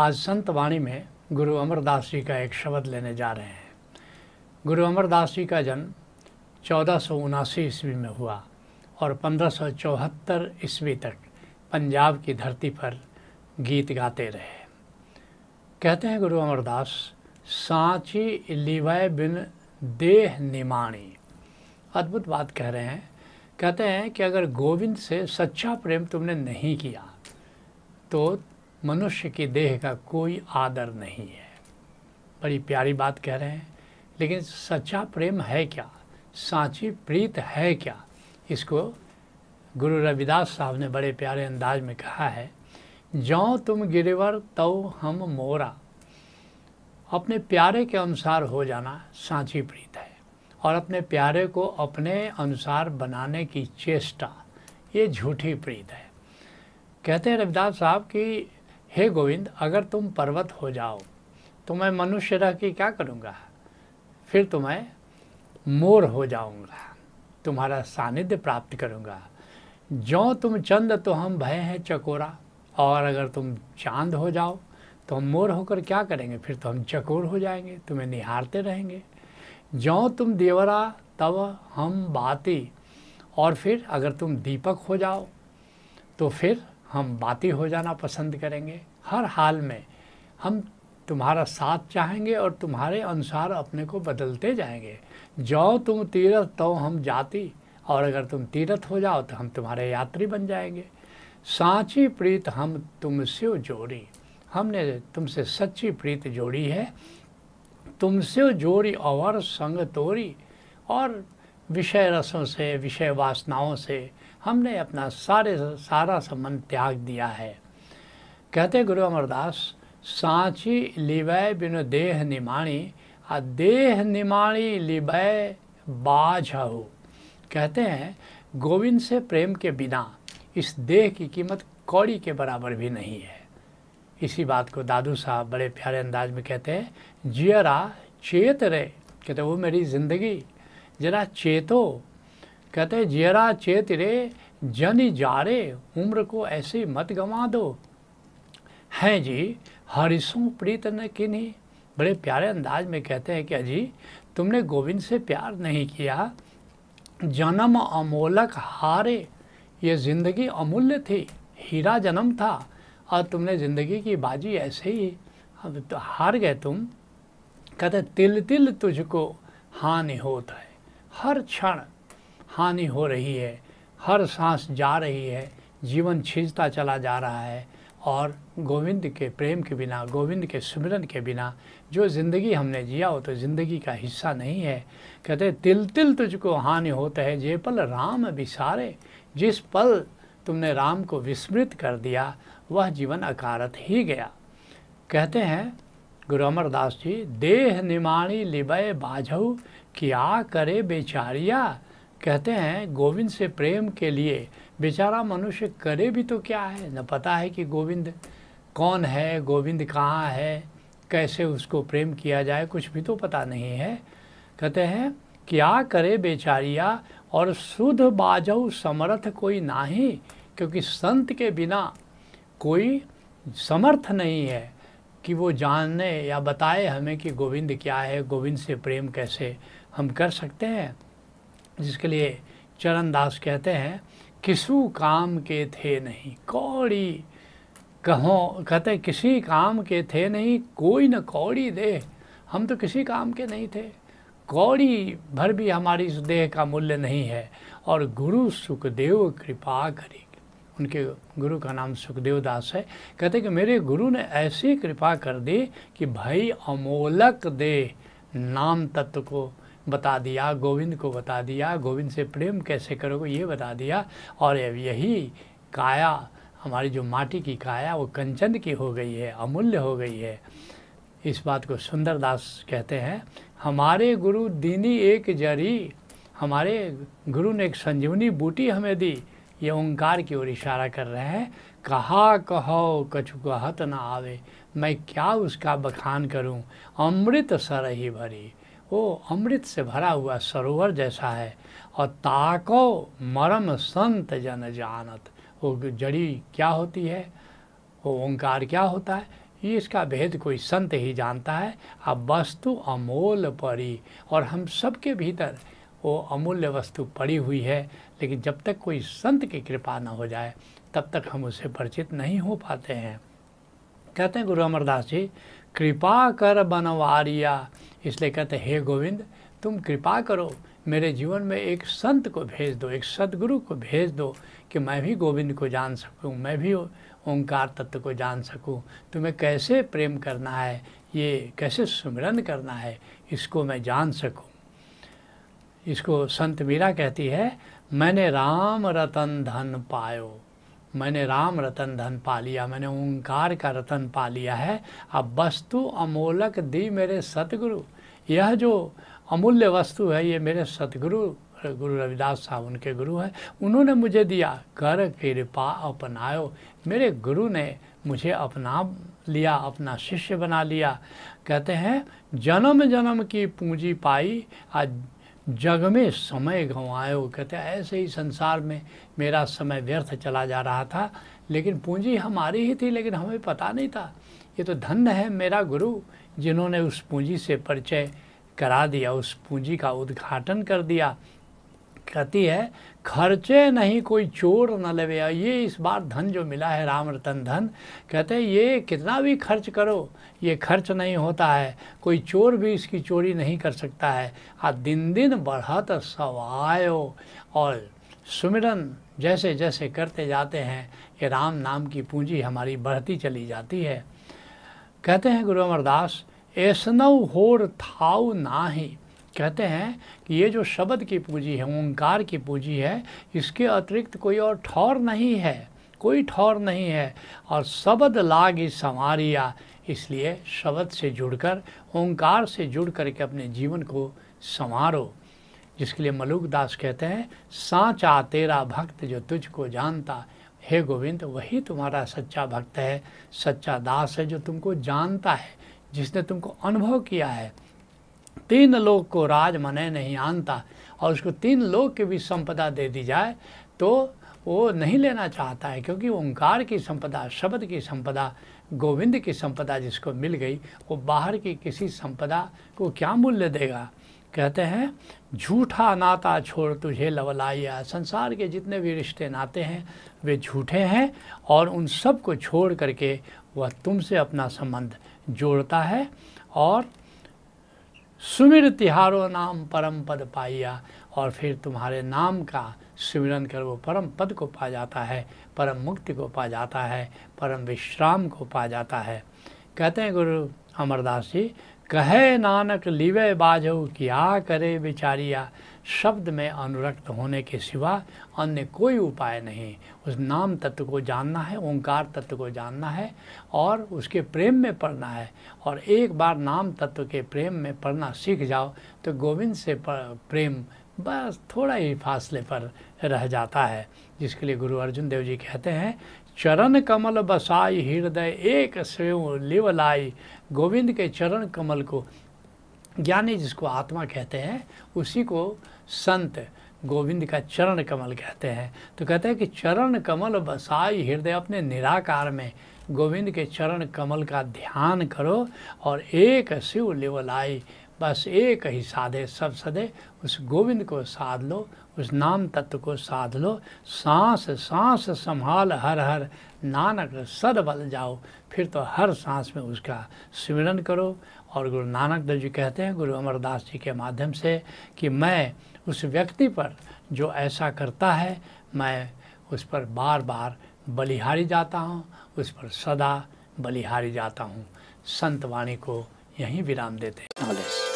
आज संत वाणी में गुरु अमरदास जी का एक शब्द लेने जा रहे हैं गुरु अमरदास जी का जन्म चौदह सौ उनासी ईस्वी में हुआ और पंद्रह सौ चौहत्तर ईस्वी तक पंजाब की धरती पर गीत गाते रहे कहते हैं गुरु अमरदास सांची लिवाय बिन देह निमाणी अद्भुत बात कह रहे हैं कहते हैं कि अगर गोविंद से सच्चा प्रेम तुमने नहीं किया तो मनुष्य के देह का कोई आदर नहीं है बड़ी प्यारी बात कह रहे हैं लेकिन सच्चा प्रेम है क्या सांची प्रीत है क्या इसको गुरु रविदास साहब ने बड़े प्यारे अंदाज में कहा है जौ तुम गिरेवर तौ हम मोरा अपने प्यारे के अनुसार हो जाना सांची प्रीत है और अपने प्यारे को अपने अनुसार बनाने की चेष्टा ये झूठी प्रीत है कहते हैं रविदास साहब कि हे गोविंद अगर तुम पर्वत हो जाओ तो मैं मनुष्य रह के क्या करूँगा फिर तो मैं मोर हो जाऊँगा तुम्हारा सानिध्य प्राप्त करूँगा जो तुम चंद तो हम भय हैं चकोरा और अगर तुम चांद हो जाओ तो हम मोर होकर क्या करेंगे फिर तो हम चकोर हो जाएंगे तुम्हें निहारते रहेंगे जो तुम देवरा तब हम बाती और फिर अगर तुम दीपक हो जाओ तो फिर हम बाती हो जाना पसंद करेंगे हर हाल में हम तुम्हारा साथ चाहेंगे और तुम्हारे अनुसार अपने को बदलते जाएंगे जो तुम तीरथ तो हम जाती और अगर तुम तीरथ हो जाओ तो हम तुम्हारे यात्री बन जाएंगे साँची प्रीत हम तुमसे जोड़ी हमने तुमसे सच्ची प्रीत जोड़ी है तुमसे जोड़ी और संग तोड़ी और विषय रसों से विषय वासनाओं से हमने अपना सारे सारा संबंध त्याग दिया है कहते गुरु अमरदास सांची लिवय बिनु देह निमाणी आ देह निमाणी लिवय बाझ हो कहते हैं गोविंद से प्रेम के बिना इस देह की कीमत कौड़ी के बराबर भी नहीं है इसी बात को दादू साहब बड़े प्यारे अंदाज में कहते हैं जियरा चेत रे कहते वो मेरी ज़िंदगी जरा चेतो कहते हैं जेरा चेत रे जन रे उम्र को ऐसे मत गंवा दो हैं जी हरिशों प्रीत न नहीं बड़े प्यारे अंदाज में कहते हैं कि अजी तुमने गोविंद से प्यार नहीं किया जन्म अमोलक हारे ये ज़िंदगी अमूल्य थी हीरा जन्म था और तुमने ज़िंदगी की बाजी ऐसे ही अब तो हार गए तुम कहते तिल तिल तुझको हानि होता है हर क्षण हानि हो रही है हर सांस जा रही है जीवन छींचता चला जा रहा है और गोविंद के प्रेम के बिना गोविंद के सुमिरन के बिना जो ज़िंदगी हमने जिया हो तो ज़िंदगी का हिस्सा नहीं है कहते तिल तिल तुझको हानि होता है जे पल राम विसारे जिस पल तुमने राम को विस्मृत कर दिया वह जीवन अकारत ही गया कहते हैं गुरु अमरदास जी देह निमाणी लिबय बाझ क्या करे बेचारिया कहते हैं गोविंद से प्रेम के लिए बेचारा मनुष्य करे भी तो क्या है न पता है कि गोविंद कौन है गोविंद कहाँ है कैसे उसको प्रेम किया जाए कुछ भी तो पता नहीं है कहते हैं क्या करे बेचारिया और शुद्ध बाजऊ समर्थ कोई नाही क्योंकि संत के बिना कोई समर्थ नहीं है कि वो जानने या बताए हमें कि गोविंद क्या है गोविंद से प्रेम कैसे हम कर सकते हैं जिसके लिए चरणदास कहते हैं किसु काम के थे नहीं कौड़ी कहो कहते किसी काम के थे नहीं कोई न कौड़ी दे हम तो किसी काम के नहीं थे कौड़ी भर भी हमारी इस देह का मूल्य नहीं है और गुरु सुखदेव कृपा करी उनके गुरु का नाम सुखदेव दास है कहते कि मेरे गुरु ने ऐसी कृपा कर दी कि भाई अमोलक दे नाम तत्व को बता दिया गोविंद को बता दिया गोविंद से प्रेम कैसे करोगे ये बता दिया और यही काया हमारी जो माटी की काया वो कंचन की हो गई है अमूल्य हो गई है इस बात को सुंदरदास कहते हैं हमारे गुरु दीनी एक जरी हमारे गुरु ने एक संजीवनी बूटी हमें दी ये ओंकार की ओर इशारा कर रहे हैं कहा कहो कछु कहत ना आवे मैं क्या उसका बखान करूं अमृत सर ही भरी वो अमृत से भरा हुआ सरोवर जैसा है और ताको मरम संत जन जानत वो जड़ी क्या होती है वो ओंकार क्या होता है ये इसका भेद कोई संत ही जानता है अब वस्तु अमोल पड़ी और हम सबके भीतर वो अमूल्य वस्तु पड़ी हुई है लेकिन जब तक कोई संत की कृपा न हो जाए तब तक हम उसे परिचित नहीं हो पाते हैं कहते हैं गुरु अमरदास जी कृपा कर बनवारिया इसलिए कहते हे गोविंद तुम कृपा करो मेरे जीवन में एक संत को भेज दो एक सदगुरु को भेज दो कि मैं भी गोविंद को जान सकूं मैं भी ओंकार तत्व को जान सकूं तुम्हें कैसे प्रेम करना है ये कैसे सुमिरन करना है इसको मैं जान सकूं इसको संत मीरा कहती है मैंने राम रतन धन पायो मैंने राम रतन धन पा लिया मैंने ओंकार का रतन पा लिया है अब वस्तु अमोलक दी मेरे सतगुरु यह जो अमूल्य वस्तु है ये मेरे सतगुरु गुरु रविदास साहब उनके गुरु हैं उन्होंने मुझे दिया कर कृपा अपनायो मेरे गुरु ने मुझे अपना लिया अपना शिष्य बना लिया कहते हैं जन्म जन्म की पूंजी पाई आज जग में समय गंवायो कहते ऐसे ही संसार में मेरा समय व्यर्थ चला जा रहा था लेकिन पूंजी हमारी ही थी लेकिन हमें पता नहीं था ये तो धन है मेरा गुरु जिन्होंने उस पूंजी से परिचय करा दिया उस पूंजी का उद्घाटन कर दिया कहती है खर्चे नहीं कोई चोर न ले ये इस बार धन जो मिला है राम रतन धन कहते हैं ये कितना भी खर्च करो ये खर्च नहीं होता है कोई चोर भी इसकी चोरी नहीं कर सकता है आ दिन दिन बढ़त सवायो और सुमिरन जैसे जैसे करते जाते हैं ये राम नाम की पूंजी हमारी बढ़ती चली जाती है कहते हैं गुरु अमरदास ऐसनऊ होर थाऊ नाही कहते हैं कि ये जो शब्द की पूंजी है ओंकार की पूंजी है इसके अतिरिक्त कोई और ठौर नहीं है कोई ठौर नहीं है और शब्द लागी संवारिया इसलिए शब्द से जुड़कर ओंकार से जुड़ कर के अपने जीवन को संवारो जिसके लिए मलुक दास कहते हैं साँचा तेरा भक्त जो तुझको जानता हे गोविंद वही तुम्हारा सच्चा भक्त है सच्चा दास है जो तुमको जानता है जिसने तुमको अनुभव किया है तीन लोग को राज मने नहीं आनता और उसको तीन लोग की भी संपदा दे दी जाए तो वो नहीं लेना चाहता है क्योंकि ओंकार की संपदा शब्द की संपदा गोविंद की संपदा जिसको मिल गई वो बाहर की किसी संपदा को क्या मूल्य देगा कहते हैं झूठा नाता छोड़ तुझे लवलाइया संसार के जितने भी रिश्ते नाते हैं वे झूठे हैं और उन सब को छोड़ करके वह तुमसे अपना संबंध जोड़ता है और सुमिर तिहारो नाम परम पद पाइया और फिर तुम्हारे नाम का सुमिरन कर वो परम पद को पा जाता है परम मुक्ति को पा जाता है परम विश्राम को पा जाता है कहते हैं गुरु अमरदास जी कहे नानक लिवे बाजो क्या करे बिचारिया शब्द में अनुरक्त होने के सिवा अन्य कोई उपाय नहीं उस नाम तत्व को जानना है ओंकार तत्व को जानना है और उसके प्रेम में पढ़ना है और एक बार नाम तत्व के प्रेम में पढ़ना सीख जाओ तो गोविंद से प्रेम बस थोड़ा ही फासले पर रह जाता है जिसके लिए गुरु अर्जुन देव जी कहते हैं चरण कमल बसाई हृदय एक स्वयं लिवलाई गोविंद के चरण कमल को ज्ञानी जिसको आत्मा कहते हैं उसी को संत गोविंद का चरण कमल कहते हैं तो कहते हैं कि चरण कमल बसाई हृदय अपने निराकार में गोविंद के चरण कमल का ध्यान करो और एक शिव लेवल आई बस एक ही साधे सब सदे उस गोविंद को साध लो उस नाम तत्व को साध लो सांस सांस संभाल हर हर नानक सद बल जाओ फिर तो हर सांस में उसका स्मरण करो और गुरु नानक देव जी कहते हैं गुरु अमरदास जी के माध्यम से कि मैं उस व्यक्ति पर जो ऐसा करता है मैं उस पर बार बार बलिहारी जाता हूँ उस पर सदा बलिहारी जाता हूँ संत वाणी को यहीं विराम देते हैं